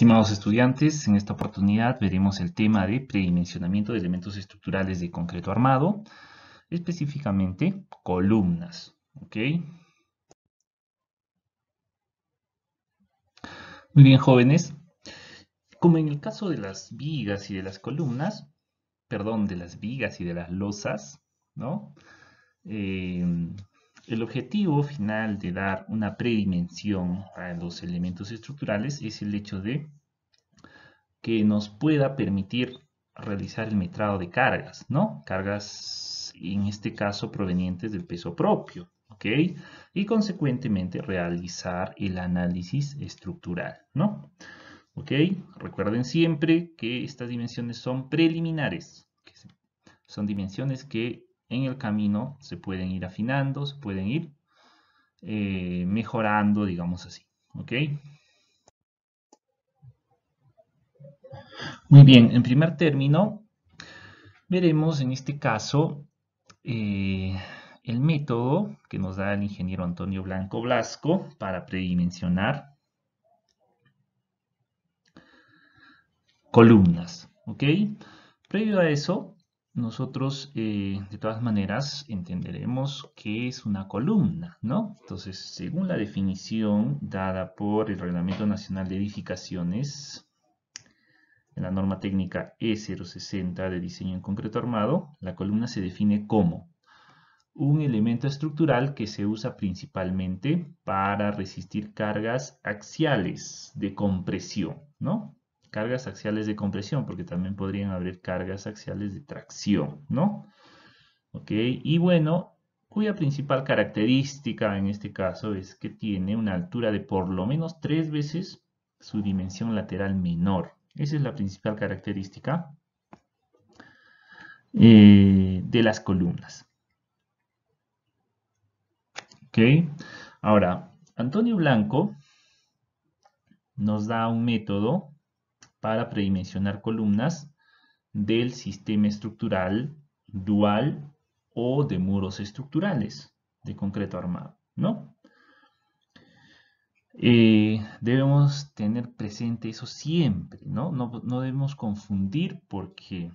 Estimados estudiantes, en esta oportunidad veremos el tema de predimensionamiento de elementos estructurales de concreto armado, específicamente columnas. ¿okay? Muy bien, jóvenes. Como en el caso de las vigas y de las columnas, perdón, de las vigas y de las losas, ¿no? Eh, el objetivo final de dar una predimensión a los elementos estructurales es el hecho de que nos pueda permitir realizar el metrado de cargas, ¿no? Cargas, en este caso, provenientes del peso propio, ¿ok? Y consecuentemente realizar el análisis estructural, ¿no? ¿Ok? Recuerden siempre que estas dimensiones son preliminares, son dimensiones que en el camino se pueden ir afinando, se pueden ir eh, mejorando, digamos así. ¿Ok? Muy bien, en primer término, veremos en este caso eh, el método que nos da el ingeniero Antonio Blanco Blasco para predimensionar columnas. ¿Ok? Previo a eso, nosotros eh, de todas maneras entenderemos que es una columna, ¿no? Entonces, según la definición dada por el Reglamento Nacional de Edificaciones, en la norma técnica E060 de diseño en concreto armado, la columna se define como un elemento estructural que se usa principalmente para resistir cargas axiales de compresión, ¿no? cargas axiales de compresión, porque también podrían haber cargas axiales de tracción, ¿no? Ok, y bueno, cuya principal característica en este caso es que tiene una altura de por lo menos tres veces su dimensión lateral menor. Esa es la principal característica eh, de las columnas. Ok, ahora, Antonio Blanco nos da un método para predimensionar columnas del sistema estructural dual o de muros estructurales de concreto armado, ¿no? Eh, debemos tener presente eso siempre, ¿no? ¿no? No debemos confundir porque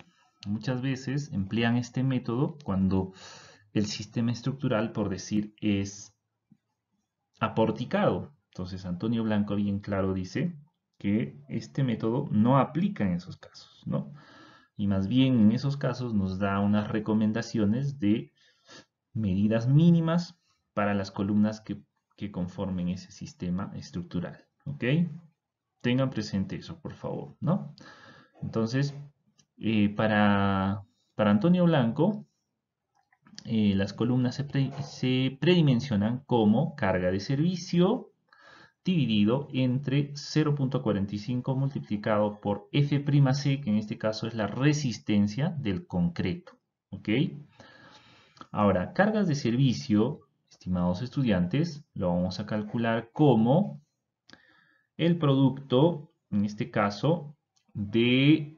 muchas veces emplean este método cuando el sistema estructural, por decir, es aporticado. Entonces Antonio Blanco bien claro dice, este método no aplica en esos casos, ¿no? Y más bien en esos casos nos da unas recomendaciones de medidas mínimas para las columnas que, conformen ese sistema estructural, ¿ok? Tengan presente eso, por favor, ¿no? Entonces, eh, para, para Antonio Blanco, eh, las columnas se, predimensionan como carga de servicio, dividido entre 0.45 multiplicado por F'C, que en este caso es la resistencia del concreto. ¿Ok? Ahora, cargas de servicio, estimados estudiantes, lo vamos a calcular como el producto, en este caso, de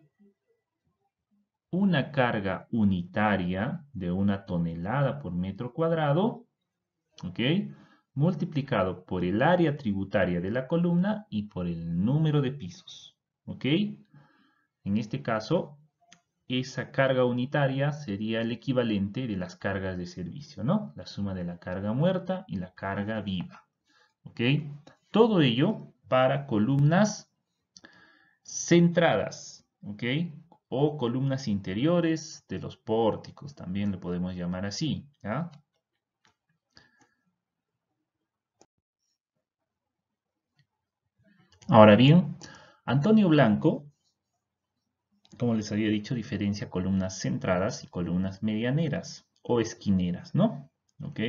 una carga unitaria de una tonelada por metro cuadrado, ¿ok? multiplicado por el área tributaria de la columna y por el número de pisos. ¿Ok? En este caso, esa carga unitaria sería el equivalente de las cargas de servicio, ¿no? La suma de la carga muerta y la carga viva. ¿Ok? Todo ello para columnas centradas, ¿ok? O columnas interiores de los pórticos, también lo podemos llamar así, ¿ya? Ahora bien, Antonio Blanco, como les había dicho, diferencia columnas centradas y columnas medianeras o esquineras, ¿no? ¿Ok?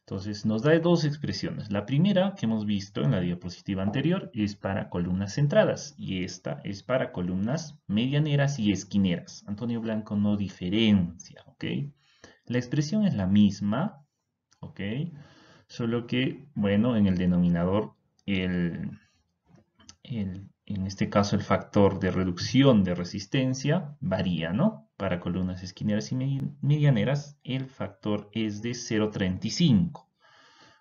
Entonces nos da dos expresiones. La primera que hemos visto en la diapositiva anterior es para columnas centradas y esta es para columnas medianeras y esquineras. Antonio Blanco no diferencia, ¿ok? La expresión es la misma, ¿ok? Solo que, bueno, en el denominador el, en este caso el factor de reducción de resistencia varía, ¿no? Para columnas esquineras y medianeras el factor es de 0.35.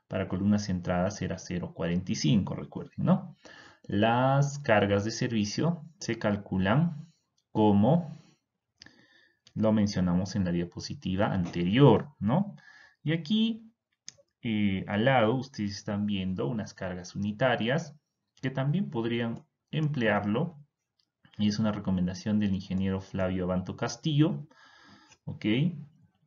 Para columnas centradas era 0.45, recuerden, ¿no? Las cargas de servicio se calculan como lo mencionamos en la diapositiva anterior, ¿no? Y aquí eh, al lado ustedes están viendo unas cargas unitarias que también podrían emplearlo. Y es una recomendación del ingeniero Flavio Abanto Castillo,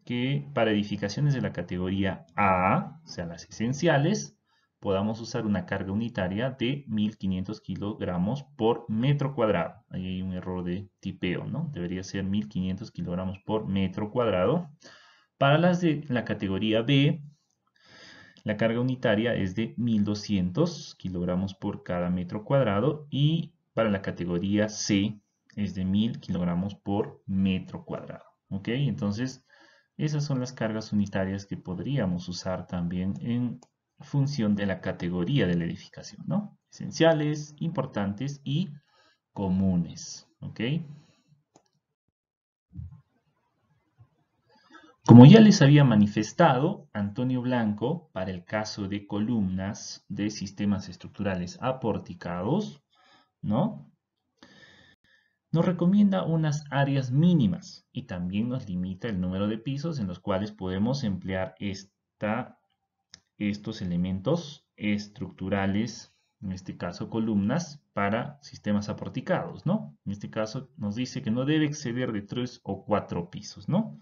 que para edificaciones de la categoría A, o sea, las esenciales, podamos usar una carga unitaria de 1500 kilogramos por metro cuadrado. Ahí hay un error de tipeo, ¿no? Debería ser 1500 kilogramos por metro cuadrado. Para las de la categoría B, la carga unitaria es de 1200 kilogramos por cada metro cuadrado y para la categoría C es de 1000 kilogramos por metro cuadrado. ¿Ok? Entonces, esas son las cargas unitarias que podríamos usar también en función de la categoría de la edificación, ¿no? Esenciales, importantes y comunes, ¿ok? Como ya les había manifestado, Antonio Blanco, para el caso de columnas de sistemas estructurales aporticados, ¿no? nos recomienda unas áreas mínimas y también nos limita el número de pisos en los cuales podemos emplear estos elementos estructurales, en este caso columnas, para sistemas aporticados, ¿no? En este caso nos dice que no debe exceder de tres o cuatro pisos, ¿no?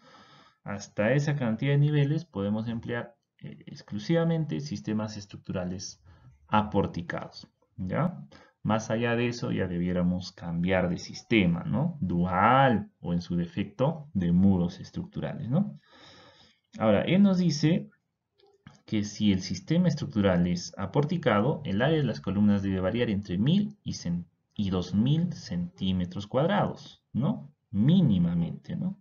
Hasta esa cantidad de niveles podemos emplear eh, exclusivamente sistemas estructurales aporticados. ¿ya? Más allá de eso ya debiéramos cambiar de sistema, ¿no? Dual o en su defecto de muros estructurales, ¿no? Ahora, él nos dice que si el sistema estructural es aporticado, el área de las columnas debe variar entre 1000 y, y 2000 centímetros cuadrados, ¿no? Mínimamente, ¿no?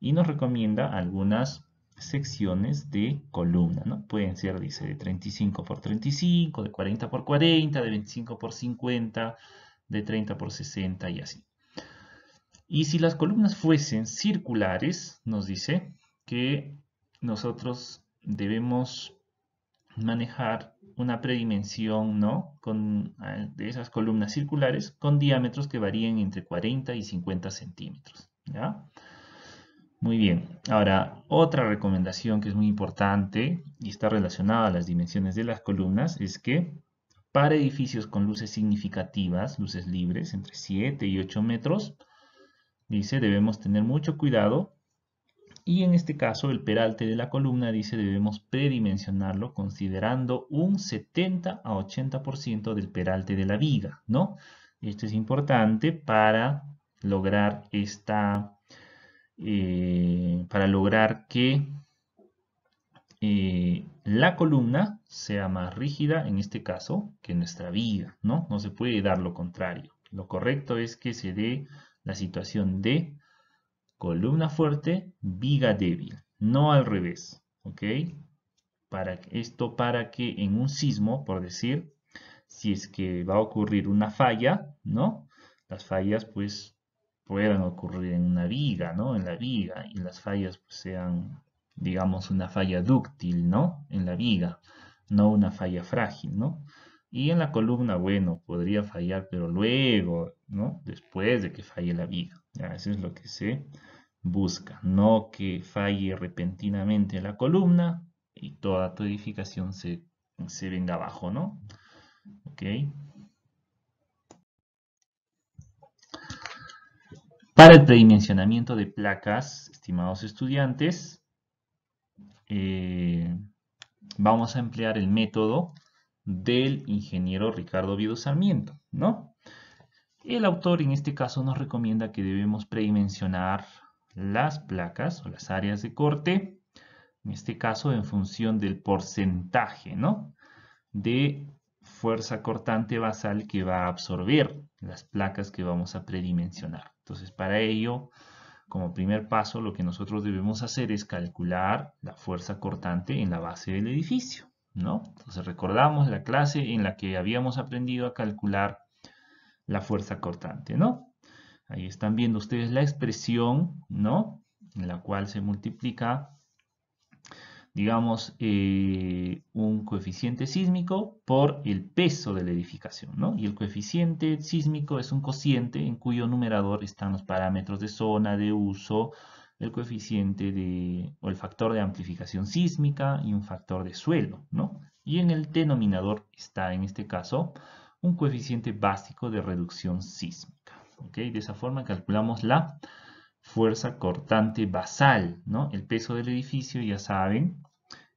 y nos recomienda algunas secciones de columna, ¿no? Pueden ser, dice, de 35 por 35, de 40 por 40, de 25 por 50, de 30 por 60 y así. Y si las columnas fuesen circulares, nos dice que nosotros debemos manejar una predimensión, ¿no? Con, ah, de esas columnas circulares con diámetros que varían entre 40 y 50 centímetros, ¿ya? Muy bien, ahora otra recomendación que es muy importante y está relacionada a las dimensiones de las columnas es que para edificios con luces significativas, luces libres entre 7 y 8 metros, dice debemos tener mucho cuidado y en este caso el peralte de la columna dice debemos predimensionarlo considerando un 70 a 80% del peralte de la viga, ¿no? Esto es importante para lograr esta eh, para lograr que eh, la columna sea más rígida, en este caso, que nuestra viga, ¿no? No se puede dar lo contrario. Lo correcto es que se dé la situación de columna fuerte, viga débil, no al revés, ¿ok? Para esto para que en un sismo, por decir, si es que va a ocurrir una falla, ¿no? Las fallas, pues, puedan ocurrir en una viga, ¿no? En la viga y las fallas pues, sean, digamos, una falla dúctil, ¿no? En la viga, no una falla frágil, ¿no? Y en la columna, bueno, podría fallar, pero luego, ¿no? Después de que falle la viga. Eso es lo que se busca, no que falle repentinamente la columna y toda tu edificación se, se venga abajo, ¿no? ¿Ok? Para el predimensionamiento de placas, estimados estudiantes, eh, vamos a emplear el método del ingeniero Ricardo Vido Sarmiento, ¿no? El autor en este caso nos recomienda que debemos predimensionar las placas o las áreas de corte, en este caso en función del porcentaje, De fuerza cortante basal que va a absorber las placas que vamos a predimensionar. Entonces, para ello, como primer paso, lo que nosotros debemos hacer es calcular la fuerza cortante en la base del edificio, ¿no? Entonces, recordamos la clase en la que habíamos aprendido a calcular la fuerza cortante, ¿no? Ahí están viendo ustedes la expresión, ¿no? En la cual se multiplica digamos, eh, un coeficiente sísmico por el peso de la edificación, ¿no? Y el coeficiente sísmico es un cociente en cuyo numerador están los parámetros de zona, de uso, el coeficiente de, o el factor de amplificación sísmica y un factor de suelo, ¿no? Y en el denominador está, en este caso, un coeficiente básico de reducción sísmica, ¿ok? De esa forma calculamos la fuerza cortante basal, ¿no? El peso del edificio, ya saben,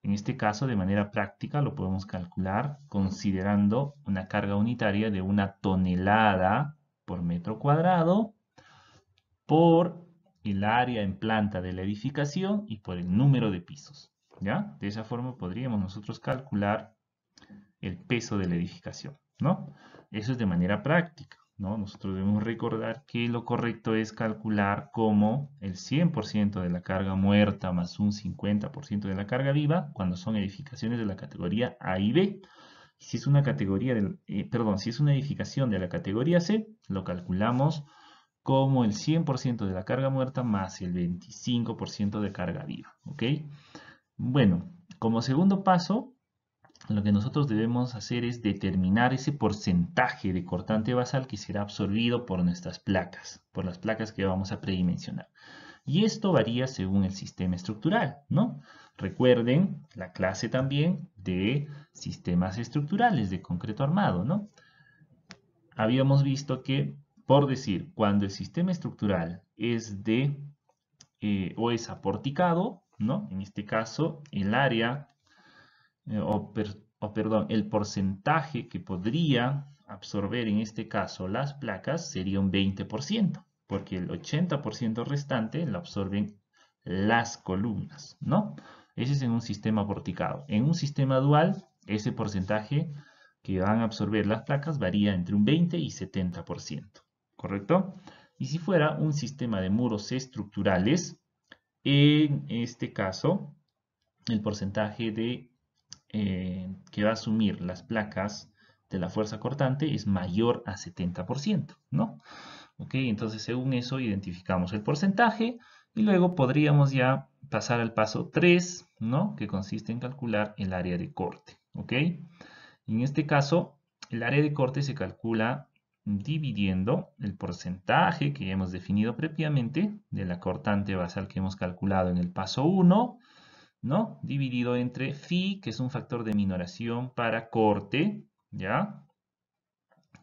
en este caso, de manera práctica, lo podemos calcular considerando una carga unitaria de una tonelada por metro cuadrado por el área en planta de la edificación y por el número de pisos. ¿ya? De esa forma podríamos nosotros calcular el peso de la edificación. ¿no? Eso es de manera práctica. Nosotros debemos recordar que lo correcto es calcular como el 100% de la carga muerta más un 50% de la carga viva cuando son edificaciones de la categoría A y B. Si es una categoría eh, perdón, si es una edificación de la categoría C, lo calculamos como el 100% de la carga muerta más el 25% de carga viva, Bueno, como segundo paso, lo que nosotros debemos hacer es determinar ese porcentaje de cortante basal que será absorbido por nuestras placas, por las placas que vamos a predimensionar. Y esto varía según el sistema estructural, ¿no? Recuerden la clase también de sistemas estructurales de concreto armado, ¿no? Habíamos visto que, por decir, cuando el sistema estructural es de eh, o es aporticado, ¿no? En este caso, el área eh, o, o, perdón, el porcentaje que podría absorber en este caso las placas sería un 20%, porque el 80% restante lo absorben las columnas, ¿no? Ese es en un sistema porticado. En un sistema dual, ese porcentaje que van a absorber las placas varía entre un 20 y 70%, ¿correcto? Y si fuera un sistema de muros estructurales, en este caso, el porcentaje de eh, que va a asumir las placas de la fuerza cortante es mayor a 70%, ¿no? Ok, entonces según eso identificamos el porcentaje y luego podríamos ya pasar al paso 3, ¿no? Que consiste en calcular el área de corte, ¿ok? En este caso, el área de corte se calcula dividiendo el porcentaje que hemos definido previamente de la cortante basal que hemos calculado en el paso 1 ¿no? Dividido entre phi, que es un factor de minoración para corte, ¿ya?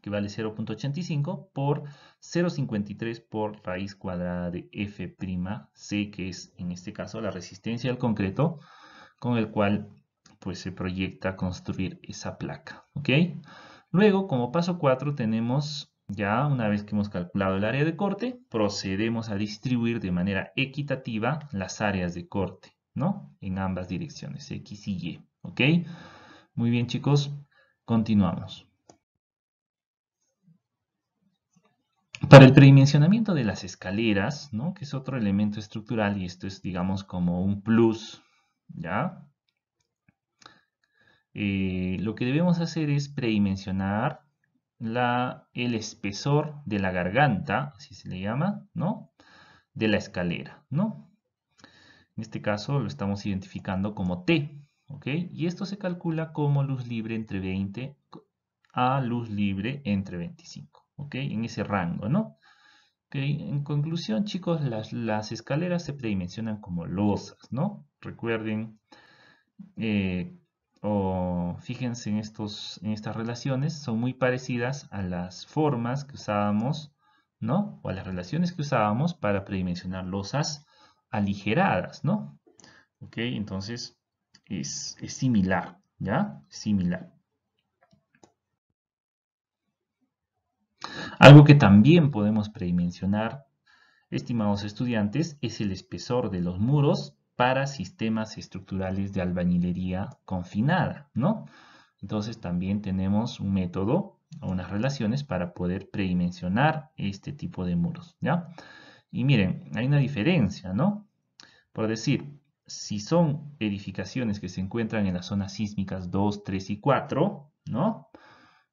Que vale 0.85 por 0.53 por raíz cuadrada de f'c, que es en este caso la resistencia al concreto con el cual pues se proyecta construir esa placa, ¿ok? Luego, como paso 4, tenemos ya una vez que hemos calculado el área de corte, procedemos a distribuir de manera equitativa las áreas de corte. ¿no? En ambas direcciones, X y Y, ¿ok? Muy bien, chicos, continuamos. Para el predimensionamiento de las escaleras, ¿no? Que es otro elemento estructural y esto es, digamos, como un plus, ¿ya? Eh, lo que debemos hacer es predimensionar el espesor de la garganta, así se le llama, ¿no? De la escalera, ¿no? En este caso lo estamos identificando como T. ¿ok? Y esto se calcula como luz libre entre 20 a luz libre entre 25. ¿ok? En ese rango, ¿no? ¿Okay? En conclusión, chicos, las, las escaleras se predimensionan como losas, ¿no? Recuerden, eh, o fíjense en, estos, en estas relaciones, son muy parecidas a las formas que usábamos, ¿no? O a las relaciones que usábamos para predimensionar losas aligeradas, ¿no? Ok, entonces es, similar, ¿ya? Similar. Algo que también podemos predimensionar, estimados estudiantes, es el espesor de los muros para sistemas estructurales de albañilería confinada, ¿no? Entonces también tenemos un método o unas relaciones para poder predimensionar este tipo de muros, ¿ya? Y miren, hay una diferencia, ¿no? Por decir, si son edificaciones que se encuentran en las zonas sísmicas 2, 3 y 4, ¿no?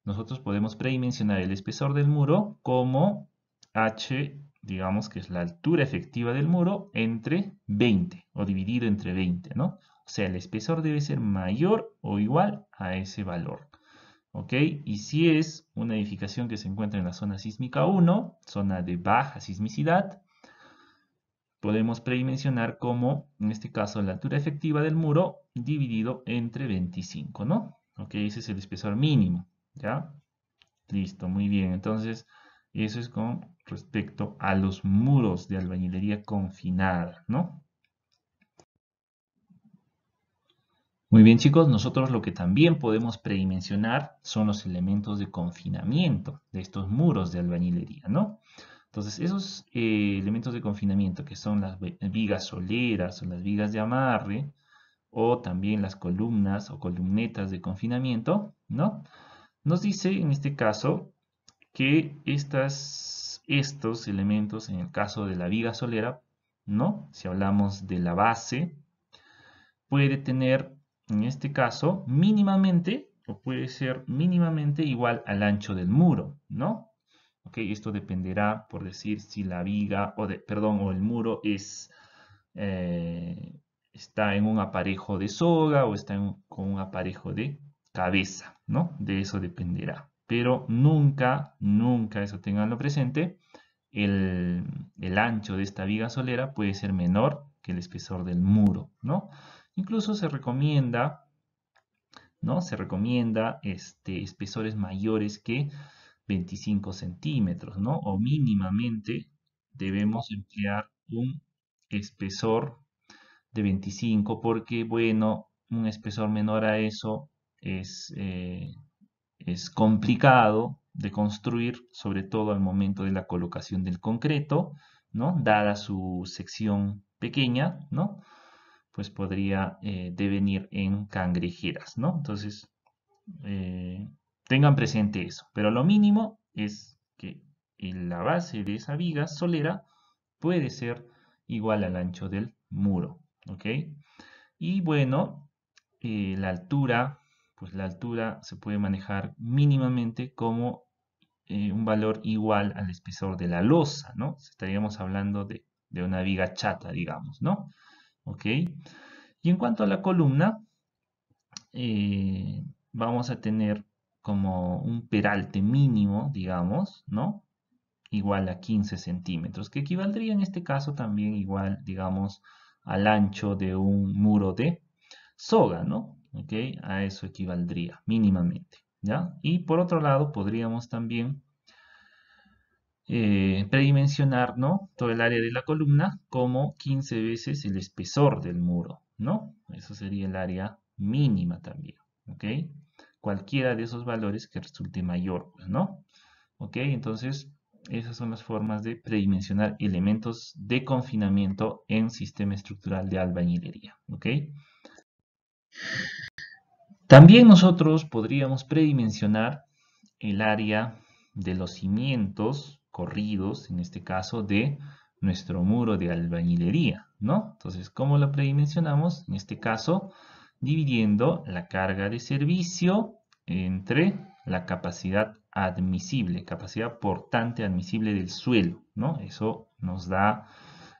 Nosotros podemos predimensionar el espesor del muro como h, digamos que es la altura efectiva del muro, entre 20, o dividido entre 20, ¿no? O sea, el espesor debe ser mayor o igual a ese valor. ¿Ok? Y si es una edificación que se encuentra en la zona sísmica 1, zona de baja sismicidad, podemos predimensionar como, en este caso, la altura efectiva del muro dividido entre 25, ¿no? Ok, ese es el espesor mínimo, ¿ya? Listo, muy bien. Entonces, eso es con respecto a los muros de albañilería confinada, ¿no? Muy bien chicos, nosotros lo que también podemos predimensionar son los elementos de confinamiento de estos muros de albañilería, ¿no? Entonces, esos eh, elementos de confinamiento, que son las vigas soleras o las vigas de amarre, o también las columnas o columnetas de confinamiento, ¿no? Nos dice en este caso que estas, estos elementos, en el caso de la viga solera, ¿no? Si hablamos de la base, puede tener, en este caso, mínimamente, o puede ser mínimamente igual al ancho del muro, ¿no? Esto dependerá, por decir, si la viga, o de, perdón, o el muro es, eh, está en un aparejo de soga o está con un aparejo de cabeza, ¿no? De eso dependerá. Pero nunca, nunca, eso tenganlo presente, el, el ancho de esta viga solera puede ser menor que el espesor del muro, ¿no? Incluso se recomienda, ¿no? Se recomienda este, espesores mayores que 25 centímetros, ¿no? O mínimamente debemos emplear un espesor de 25 porque, bueno, un espesor menor a eso es, eh, es complicado de construir, sobre todo al momento de la colocación del concreto, ¿no? Dada su sección pequeña, ¿no? Pues podría eh, devenir en cangrejeras, ¿no? Entonces, eh, Tengan presente eso, pero lo mínimo es que la base de esa viga solera puede ser igual al ancho del muro, ¿ok? Y bueno, eh, la altura, pues la altura se puede manejar mínimamente como eh, un valor igual al espesor de la losa, ¿no? Estaríamos hablando de, una viga chata, digamos, ¿no? ¿Ok? Y en cuanto a la columna, eh, vamos a tener como un peralte mínimo, digamos, ¿no? Igual a 15 centímetros, que equivaldría en este caso también igual, digamos, al ancho de un muro de soga, ¿no? ¿Ok? A eso equivaldría mínimamente, ¿ya? Y por otro lado podríamos también eh, predimensionar, ¿no? Todo el área de la columna como 15 veces el espesor del muro, ¿no? Eso sería el área mínima también, ¿ok? cualquiera de esos valores que resulte mayor, pues, ¿no? Ok, entonces esas son las formas de predimensionar elementos de confinamiento en sistema estructural de albañilería. ¿ok? También nosotros podríamos predimensionar el área de los cimientos corridos, en este caso de nuestro muro de albañilería. ¿no? Entonces, ¿cómo lo predimensionamos? En este caso, dividiendo la carga de servicio entre la capacidad admisible, capacidad portante admisible del suelo, ¿no? Eso nos da,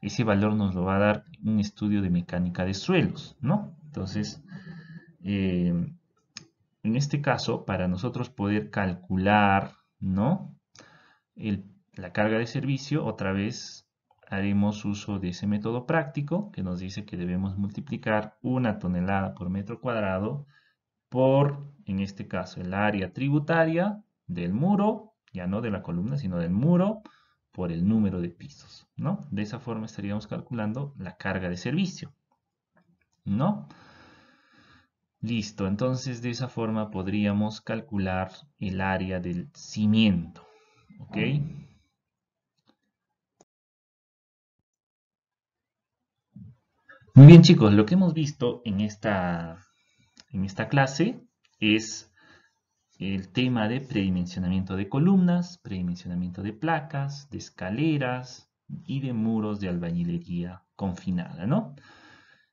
ese valor nos lo va a dar un estudio de mecánica de suelos, ¿no? Entonces, eh, en este caso, para nosotros poder calcular, ¿no? la carga de servicio, otra vez haremos uso de ese método práctico que nos dice que debemos multiplicar una tonelada por metro cuadrado por, en este caso, el área tributaria del muro, ya no de la columna, sino del muro, por el número de pisos, ¿no? De esa forma estaríamos calculando la carga de servicio, ¿no? Listo, entonces de esa forma podríamos calcular el área del cimiento, ¿ok? Muy bien chicos, lo que hemos visto en esta, en esta clase es el tema de predimensionamiento de columnas, predimensionamiento de placas, de escaleras y de muros de albañilería confinada, ¿no?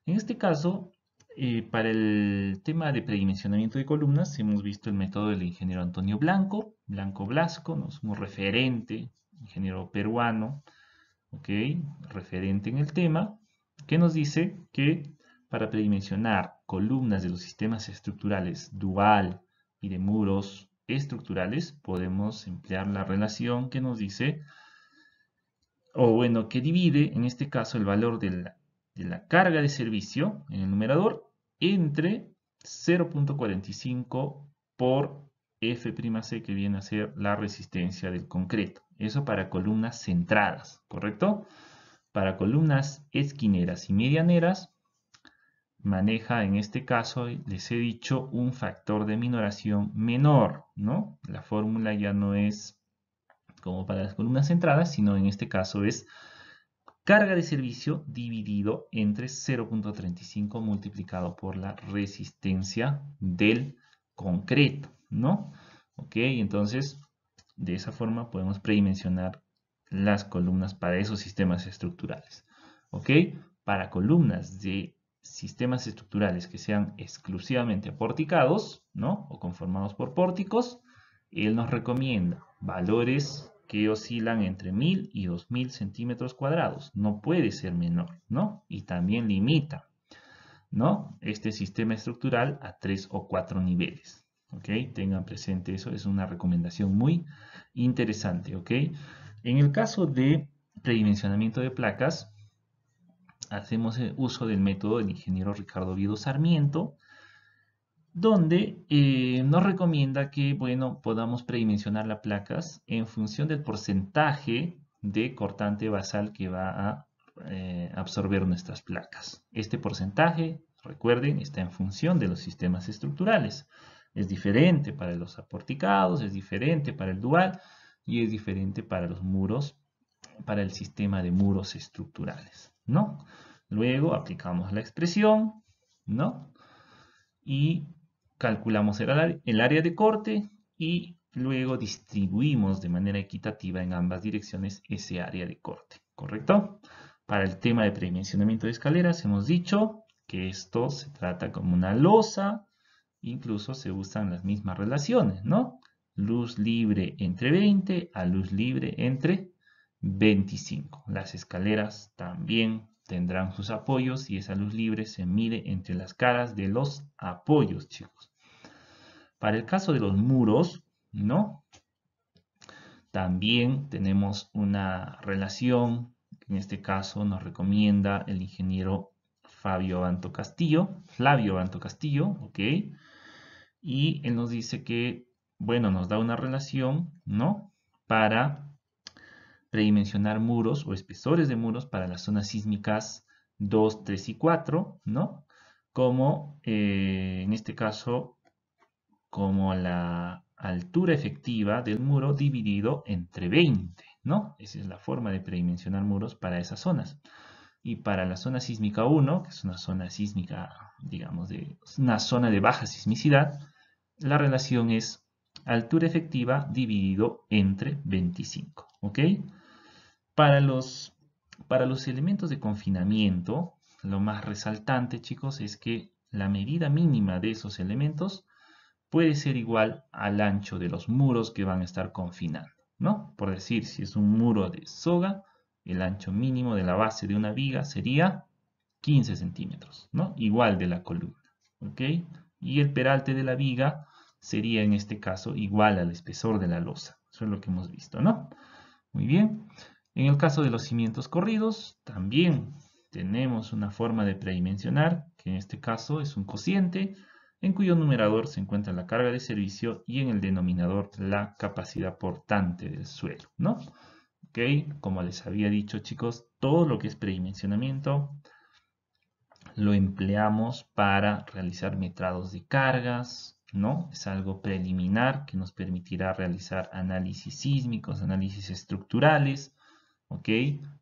En este caso, eh, para el tema de predimensionamiento de columnas, hemos visto el método del ingeniero Antonio Blanco, Blanco Blasco, ¿no? referente, ingeniero peruano, Referente en el tema que nos dice que para predimensionar columnas de los sistemas estructurales dual y de muros estructurales, podemos emplear la relación que nos dice, o bueno, que divide en este caso el valor de la, de la carga de servicio en el numerador entre 0.45 por F'C que viene a ser la resistencia del concreto. Eso para columnas centradas, ¿correcto? Para columnas esquineras y medianeras, maneja en este caso, les he dicho, un factor de minoración menor, ¿no? La fórmula ya no es como para las columnas centradas, sino en este caso es carga de servicio dividido entre 0.35 multiplicado por la resistencia del concreto, ¿no? Ok, entonces de esa forma podemos predimensionar las columnas para esos sistemas estructurales. ¿Ok? Para columnas de sistemas estructurales que sean exclusivamente porticados, ¿no? O conformados por pórticos, él nos recomienda valores que oscilan entre 1000 y 2000 centímetros cuadrados. No puede ser menor, ¿no? Y también limita, ¿no? Este sistema estructural a tres o cuatro niveles. ¿Ok? Tengan presente eso, es una recomendación muy interesante, ¿ok? En el caso de predimensionamiento de placas, hacemos eh, uso del método del ingeniero Ricardo Vido Sarmiento, donde eh, nos recomienda que podamos predimensionar las placas en función del porcentaje de cortante basal que va a eh, absorber nuestras placas. Este porcentaje, recuerden, está en función de los sistemas estructurales. Es diferente para los aporticados, es diferente para el dual, y es diferente para los muros, para el sistema de muros estructurales, ¿no? Luego aplicamos la expresión, ¿no? Y calculamos el, área de corte y luego distribuimos de manera equitativa en ambas direcciones ese área de corte, ¿correcto? Para el tema de predimensionamiento de escaleras hemos dicho que esto se trata como una losa, incluso se usan las mismas relaciones, ¿no? luz libre entre 20 a luz libre entre 25. Las escaleras también tendrán sus apoyos y esa luz libre se mide entre las caras de los apoyos, chicos. Para el caso de los muros, ¿no? También tenemos una relación, en este caso nos recomienda el ingeniero Fabio Banto Castillo, Flavio Banto Castillo, ¿ok? Y él nos dice que bueno, nos da una relación, ¿no? Para predimensionar muros o espesores de muros para las zonas sísmicas 2, 3 y 4, ¿no? Como eh, en este caso, como la altura efectiva del muro dividido entre 20, ¿no? Esa es la forma de predimensionar muros para esas zonas. Y para la zona sísmica 1, que es una zona sísmica, digamos, de una zona de baja sismicidad, la relación es altura efectiva dividido entre 25. ¿Ok? Para los, para los elementos de confinamiento, lo más resaltante, chicos, es que la medida mínima de esos elementos puede ser igual al ancho de los muros que van a estar confinando, ¿no? Por decir, si es un muro de soga, el ancho mínimo de la base de una viga sería 15 centímetros, ¿no? Igual de la columna, ¿ok? Y el peralte de la viga sería en este caso igual al espesor de la losa. Eso es lo que hemos visto, ¿no? Muy bien. En el caso de los cimientos corridos, también tenemos una forma de predimensionar, que en este caso es un cociente, en cuyo numerador se encuentra la carga de servicio y en el denominador la capacidad portante del suelo, ¿no? Ok, como les había dicho chicos, todo lo que es predimensionamiento lo empleamos para realizar metrados de cargas, ¿no? Es algo preliminar que nos permitirá realizar análisis sísmicos, análisis estructurales, ¿ok?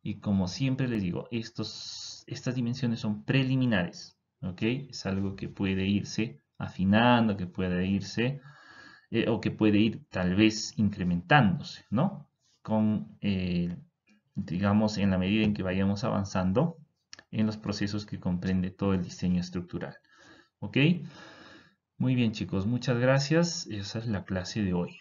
Y como siempre les digo, estos, estas dimensiones son preliminares, ¿ok? Es algo que puede irse afinando, que puede irse, eh, o que puede ir tal vez incrementándose, ¿no? Con, eh, digamos, en la medida en que vayamos avanzando en los procesos que comprende todo el diseño estructural, ¿ok? Muy bien chicos, muchas gracias. Esa es la clase de hoy.